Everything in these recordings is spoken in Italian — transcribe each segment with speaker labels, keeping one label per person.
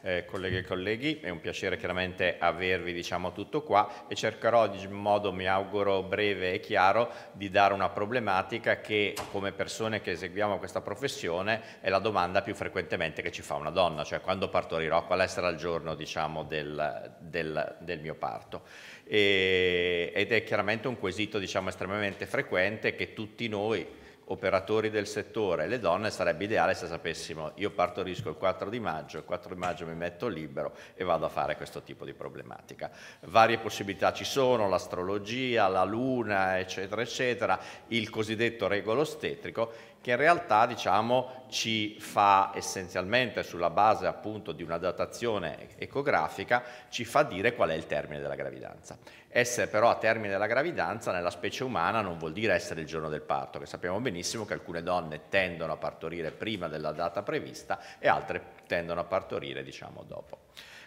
Speaker 1: Eh, colleghe e colleghi, è un piacere chiaramente avervi diciamo, tutto qua e cercherò in modo, mi auguro, breve e chiaro di dare una problematica che come persone che eseguiamo questa professione è la domanda più frequentemente che ci fa una donna, cioè quando partorirò, qual sarà il giorno diciamo, del, del, del, mio parto. E, ed è chiaramente un quesito diciamo, estremamente frequente che tutti noi operatori del settore, le donne, sarebbe ideale se sapessimo io partorisco il 4 di maggio, il 4 di maggio mi metto libero e vado a fare questo tipo di problematica. Varie possibilità ci sono, l'astrologia, la luna, eccetera, eccetera, il cosiddetto regolo ostetrico che in realtà diciamo, ci fa essenzialmente sulla base appunto di una datazione ecografica, ci fa dire qual è il termine della gravidanza. Essere però a termine della gravidanza nella specie umana non vuol dire essere il giorno del parto, che sappiamo benissimo che alcune donne tendono a partorire prima della data prevista e altre tendono a partorire diciamo dopo.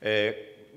Speaker 1: Eh,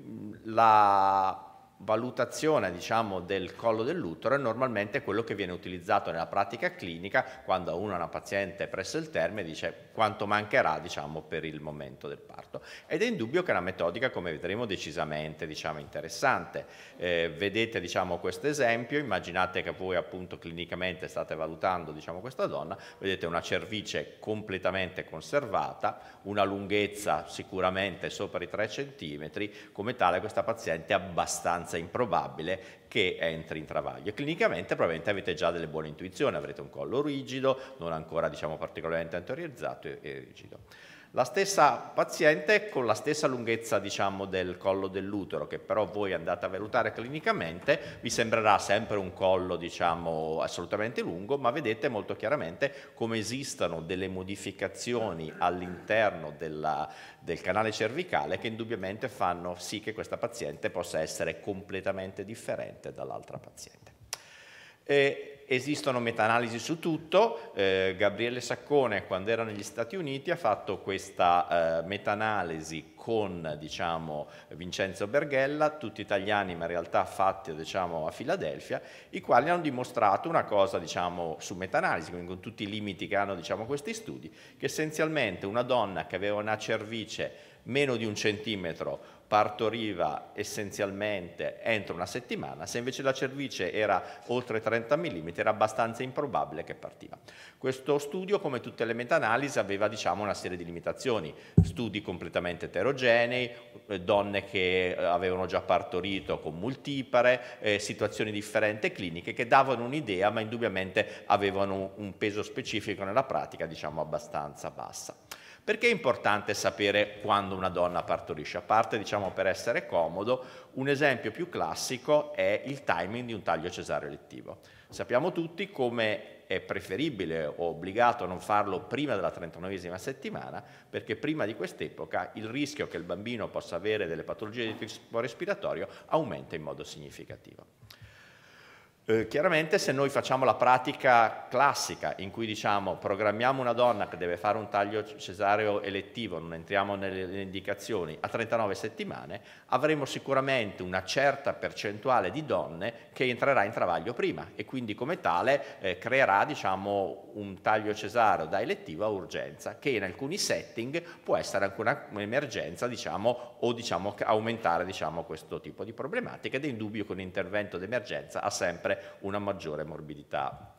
Speaker 1: la valutazione diciamo, del collo dell'utero è normalmente quello che viene utilizzato nella pratica clinica quando uno ha una paziente presso il termine e dice quanto mancherà diciamo, per il momento del parto. Ed è indubbio che è una metodica, come vedremo, decisamente diciamo, interessante. Eh, vedete diciamo, questo esempio, immaginate che voi appunto clinicamente state valutando diciamo, questa donna, vedete una cervice completamente conservata, una lunghezza sicuramente sopra i 3 cm, come tale questa paziente è abbastanza improbabile che entri in travaglio. clinicamente probabilmente avete già delle buone intuizioni, avrete un collo rigido, non ancora diciamo, particolarmente anteriorizzato e rigido. La stessa paziente con la stessa lunghezza diciamo, del collo dell'utero, che però voi andate a valutare clinicamente, vi sembrerà sempre un collo diciamo, assolutamente lungo, ma vedete molto chiaramente come esistano delle modificazioni all'interno del canale cervicale che indubbiamente fanno sì che questa paziente possa essere completamente differente dall'altra paziente. E Esistono meta-analisi su tutto, eh, Gabriele Saccone quando era negli Stati Uniti ha fatto questa eh, meta-analisi con diciamo, Vincenzo Berghella, tutti italiani ma in realtà fatti diciamo, a Filadelfia, i quali hanno dimostrato una cosa diciamo, su meta-analisi, quindi con tutti i limiti che hanno diciamo, questi studi, che essenzialmente una donna che aveva una cervice meno di un centimetro partoriva essenzialmente entro una settimana, se invece la cervice era oltre 30 mm era abbastanza improbabile che partiva. Questo studio, come tutte le meta-analisi, aveva diciamo, una serie di limitazioni, studi completamente eterogenei, eh, donne che eh, avevano già partorito con multipare, eh, situazioni differenti cliniche che davano un'idea ma indubbiamente avevano un peso specifico nella pratica diciamo, abbastanza bassa. Perché è importante sapere quando una donna partorisce? A parte, diciamo, per essere comodo, un esempio più classico è il timing di un taglio cesareo elettivo. Sappiamo tutti come è preferibile o obbligato a non farlo prima della 39esima settimana, perché prima di quest'epoca il rischio che il bambino possa avere delle patologie di tipo respiratorio aumenta in modo significativo. Eh, chiaramente se noi facciamo la pratica classica in cui diciamo programmiamo una donna che deve fare un taglio cesareo elettivo, non entriamo nelle, indicazioni, a 39 settimane, avremo sicuramente una certa percentuale di donne che entrerà in travaglio prima e quindi come tale eh, creerà diciamo, un taglio cesareo da elettivo a urgenza che in alcuni setting può essere anche un'emergenza diciamo, o diciamo, aumentare diciamo, questo tipo di problematica ed è indubbio che un intervento d'emergenza ha sempre una maggiore morbidità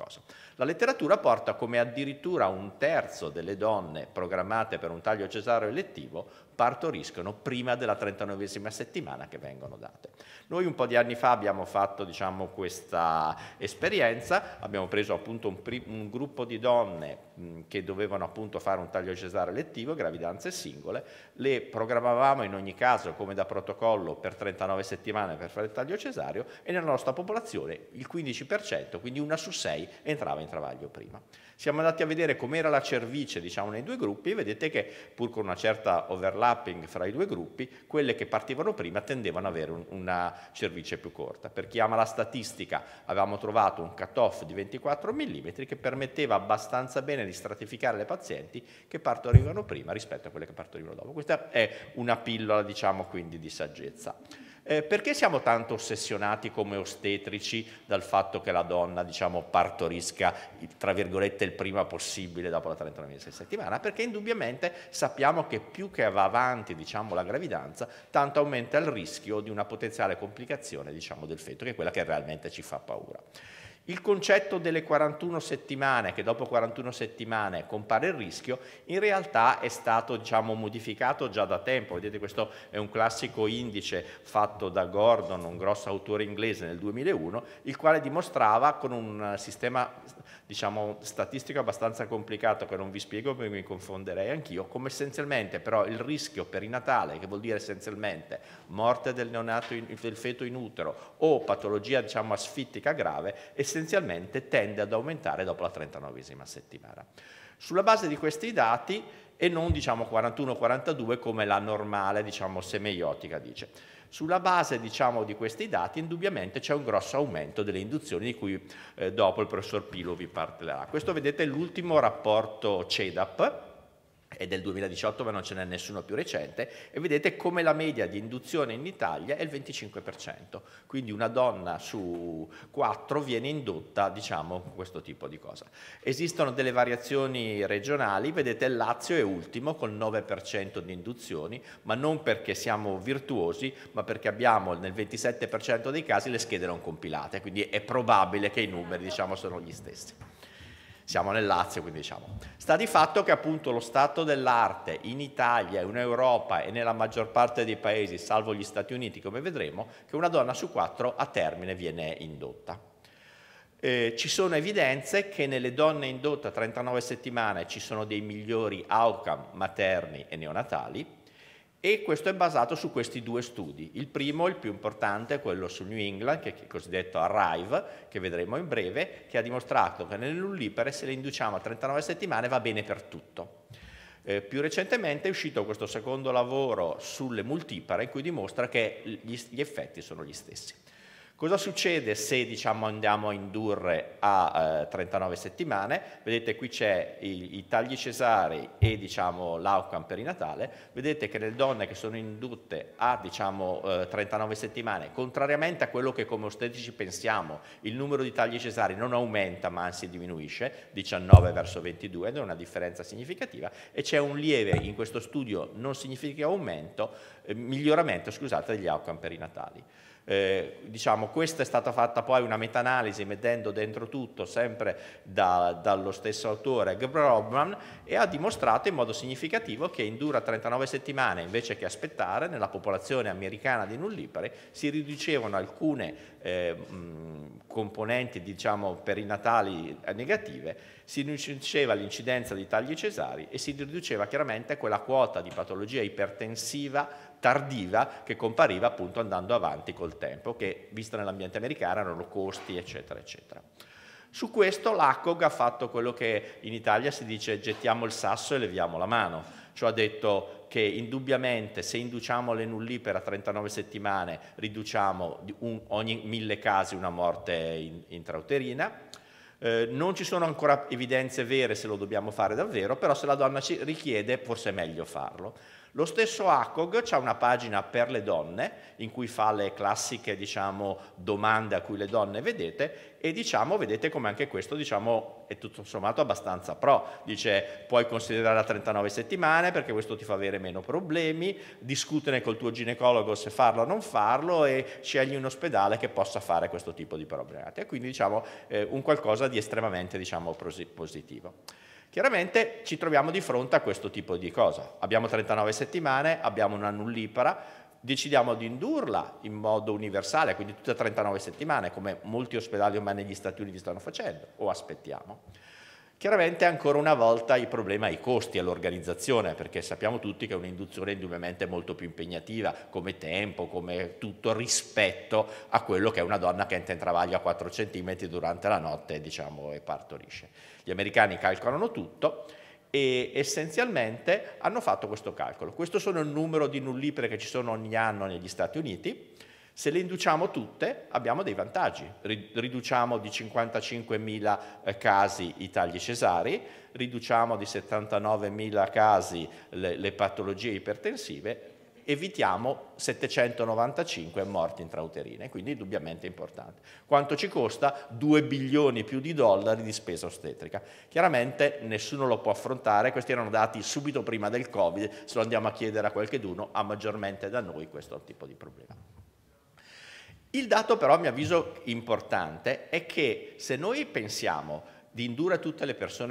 Speaker 1: cosa. La letteratura porta come addirittura un terzo delle donne programmate per un taglio cesareo elettivo partoriscono prima della 39esima settimana che vengono date. Noi un po' di anni fa abbiamo fatto diciamo, questa esperienza, abbiamo preso appunto un, un gruppo di donne mh, che dovevano appunto fare un taglio cesareo elettivo, gravidanze singole, le programmavamo in ogni caso come da protocollo per 39 settimane per fare il taglio cesareo e nella nostra popolazione il 15%, quindi una su 6, entrava in travaglio prima. Siamo andati a vedere com'era la cervice diciamo, nei due gruppi e vedete che pur con una certa overlapping fra i due gruppi, quelle che partivano prima tendevano ad avere un, una cervice più corta. Per chi ama la statistica avevamo trovato un cutoff di 24 mm che permetteva abbastanza bene di stratificare le pazienti che partorivano prima rispetto a quelle che partorivano dopo. Questa è una pillola diciamo quindi di saggezza. Eh, perché siamo tanto ossessionati come ostetrici dal fatto che la donna, diciamo, partorisca, tra virgolette, il prima possibile dopo la 39esima settimana? Perché indubbiamente sappiamo che più che va avanti, diciamo, la gravidanza, tanto aumenta il rischio di una potenziale complicazione, diciamo, del feto, che è quella che realmente ci fa paura. Il concetto delle 41 settimane, che dopo 41 settimane compare il rischio, in realtà è stato diciamo, modificato già da tempo. Vedete questo è un classico indice fatto da Gordon, un grosso autore inglese nel 2001, il quale dimostrava con un sistema diciamo, statistico abbastanza complicato che non vi spiego perché mi confonderei anch'io, come essenzialmente però il rischio perinatale, che vuol dire essenzialmente morte del neonato, in, del feto in utero o patologia diciamo, asfittica grave, essenzialmente tende ad aumentare dopo la 39esima settimana. Sulla base di questi dati e non diciamo 41-42 come la normale diciamo, semeiotica dice. Sulla base diciamo, di questi dati indubbiamente c'è un grosso aumento delle induzioni di cui eh, dopo il professor Pilo vi parlerà. Questo vedete è l'ultimo rapporto CEDAP è del 2018 ma non ce n'è nessuno più recente, e vedete come la media di induzione in Italia è il 25%, quindi una donna su quattro viene indotta diciamo con questo tipo di cosa. Esistono delle variazioni regionali, vedete il Lazio è ultimo con il 9% di induzioni, ma non perché siamo virtuosi, ma perché abbiamo nel 27% dei casi le schede non compilate, quindi è probabile che i numeri diciamo sono gli stessi siamo nel Lazio, quindi diciamo. Sta di fatto che appunto lo stato dell'arte in Italia, in Europa e nella maggior parte dei paesi, salvo gli Stati Uniti, come vedremo, che una donna su quattro a termine viene indotta. Eh, ci sono evidenze che nelle donne indotte a 39 settimane ci sono dei migliori outcome materni e neonatali, e questo è basato su questi due studi. Il primo, il più importante, è quello su New England, che è il cosiddetto Arrive, che vedremo in breve, che ha dimostrato che nelle nell'ullipere se le induciamo a 39 settimane va bene per tutto. Eh, più recentemente è uscito questo secondo lavoro sulle multipare in cui dimostra che gli, gli effetti sono gli stessi. Cosa succede se diciamo, andiamo a indurre a eh, 39 settimane? Vedete qui c'è i, i, tagli cesari e diciamo, l'outcome perinatale. Vedete che le donne che sono indotte a diciamo, eh, 39 settimane, contrariamente a quello che come ostetrici pensiamo, il numero di tagli cesari non aumenta ma anzi diminuisce, 19 verso 22, ed è una differenza significativa, e c'è un lieve, in questo studio non significa aumento, eh, miglioramento scusate, degli outcome perinatali. Eh, diciamo, questa è stata fatta poi una meta-analisi mettendo dentro tutto sempre da, dallo stesso autore Grobman e ha dimostrato in modo significativo che in dura 39 settimane invece che aspettare nella popolazione americana di nullipari si riducevano alcune eh, mh, componenti diciamo, perinatali eh, negative si riduceva l'incidenza di tagli cesari e si riduceva chiaramente quella quota di patologia ipertensiva tardiva che compariva appunto andando avanti col tempo, che vista nell'ambiente americano erano costi eccetera eccetera. Su questo l'ACOG ha fatto quello che in Italia si dice gettiamo il sasso e leviamo la mano, cioè ha detto che indubbiamente se induciamo le nullipere a 39 settimane riduciamo un, ogni mille casi una morte in, intrauterina, eh, non ci sono ancora evidenze vere se lo dobbiamo fare davvero, però se la donna ci richiede forse è meglio farlo. Lo stesso ACOG ha una pagina per le donne in cui fa le classiche diciamo, domande a cui le donne vedete e diciamo, vedete come anche questo diciamo, è tutto sommato abbastanza pro. Dice puoi considerare a 39 settimane perché questo ti fa avere meno problemi, discutene col tuo ginecologo se farlo o non farlo e scegli un ospedale che possa fare questo tipo di problematiche. Quindi diciamo, eh, un qualcosa di estremamente diciamo, positivo. Chiaramente ci troviamo di fronte a questo tipo di cosa. Abbiamo 39 settimane, abbiamo una nullipara, decidiamo di indurla in modo universale, quindi tutte 39 settimane, come molti ospedali ormai negli Stati Uniti stanno facendo, o aspettiamo. Chiaramente ancora una volta il problema è i costi all'organizzazione, perché sappiamo tutti che un'induzione è indubbiamente molto più impegnativa come tempo, come tutto rispetto a quello che è una donna che entra in travaglio a 4 cm durante la notte diciamo, e partorisce. Gli americani calcolano tutto e essenzialmente hanno fatto questo calcolo. Questo sono il numero di nullipere che ci sono ogni anno negli Stati Uniti se le induciamo tutte abbiamo dei vantaggi, riduciamo di 55.000 eh, casi i tagli cesari, riduciamo di 79.000 casi le, le patologie ipertensive, evitiamo 795 morti intrauterine, quindi indubbiamente importante. Quanto ci costa? 2 bilioni più di dollari di spesa ostetrica. Chiaramente nessuno lo può affrontare, questi erano dati subito prima del Covid, se lo andiamo a chiedere a qualcheduno ha maggiormente da noi questo tipo di problema. Il dato però, a mio avviso, importante è che se noi pensiamo di indurre tutte le persone